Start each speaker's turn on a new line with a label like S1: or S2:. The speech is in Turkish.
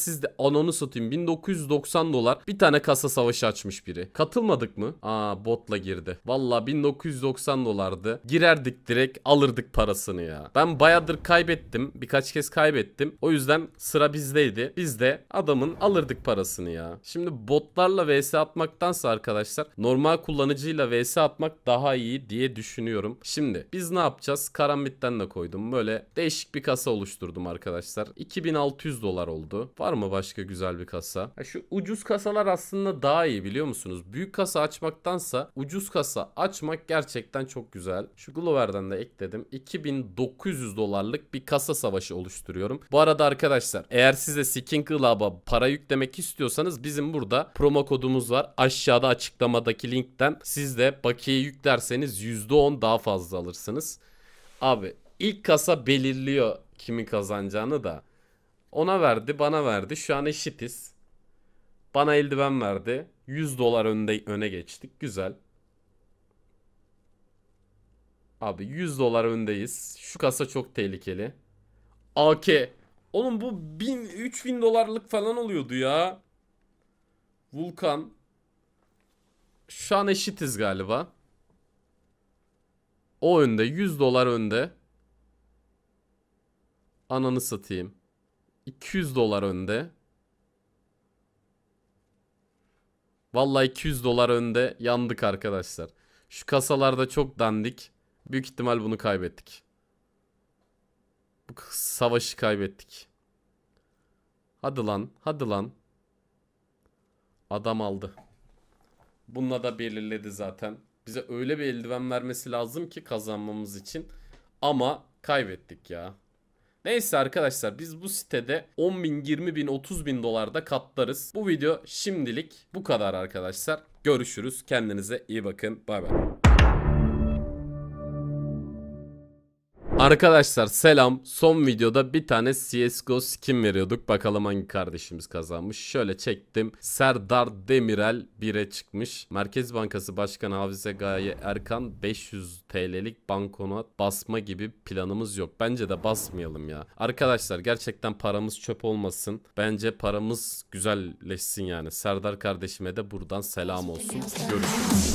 S1: siz de anonu satayım 1990 dolar bir tane kasa savaşı açmış biri. Katılmadık mı? Aa botla girdi. Valla 1990 dolardı. Girerdik direkt alırdık parasını ya. Ben bayadır kaybettim. Birkaç kez kaybettim. O yüzden sıra bizdeydi. Biz de adamın alırdık parasını ya. Şimdi botlarla vs atmaktansa arkadaşlar normal kullanıcıyla vs atmak daha iyi diye düşünüyorum. Şimdi biz ne yapacağız? Karambit'ten de koydum. Böyle değişik bir kasa oluşturdum arkadaşlar. 2600 dolar oldu. Var Var mı başka güzel bir kasa? Ya şu ucuz kasalar aslında daha iyi biliyor musunuz? Büyük kasa açmaktansa ucuz kasa açmak gerçekten çok güzel. Şu Glover'den de ekledim. 2900 dolarlık bir kasa savaşı oluşturuyorum. Bu arada arkadaşlar eğer size Skin Club'a para yüklemek istiyorsanız bizim burada promo kodumuz var. Aşağıda açıklamadaki linkten siz de bakiye yüklerseniz %10 daha fazla alırsınız. Abi ilk kasa belirliyor kimin kazanacağını da. Ona verdi bana verdi. Şu an eşitiz. Bana eldiven verdi. 100 dolar önde, öne geçtik. Güzel. Abi 100 dolar öndeyiz. Şu kasa çok tehlikeli. AK. Oğlum bu 1000 3000 dolarlık falan oluyordu ya. Vulkan. Şu an eşitiz galiba. O önde 100 dolar önde. Ananı satayım. 200 dolar önde. Vallahi 200 dolar önde yandık arkadaşlar. Şu kasalarda çok dandik. Büyük ihtimal bunu kaybettik. Bu savaşı kaybettik. Hadi lan, hadi lan. Adam aldı. Bununla da belirledi zaten. Bize öyle bir eldiven vermesi lazım ki kazanmamız için. Ama kaybettik ya. Neyse arkadaşlar biz bu sitede 10 bin, 20 bin, 30 bin dolarda katlarız. Bu video şimdilik bu kadar arkadaşlar. Görüşürüz. Kendinize iyi bakın. Bay bay. Arkadaşlar selam. Son videoda bir tane CSGO skin veriyorduk. Bakalım hangi kardeşimiz kazanmış. Şöyle çektim. Serdar Demirel 1'e çıkmış. Merkez Bankası Başkanı Hafize Gaye Erkan 500 TL'lik bankonot basma gibi planımız yok. Bence de basmayalım ya. Arkadaşlar gerçekten paramız çöp olmasın. Bence paramız güzelleşsin yani. Serdar kardeşime de buradan selam olsun. Görüşürüz.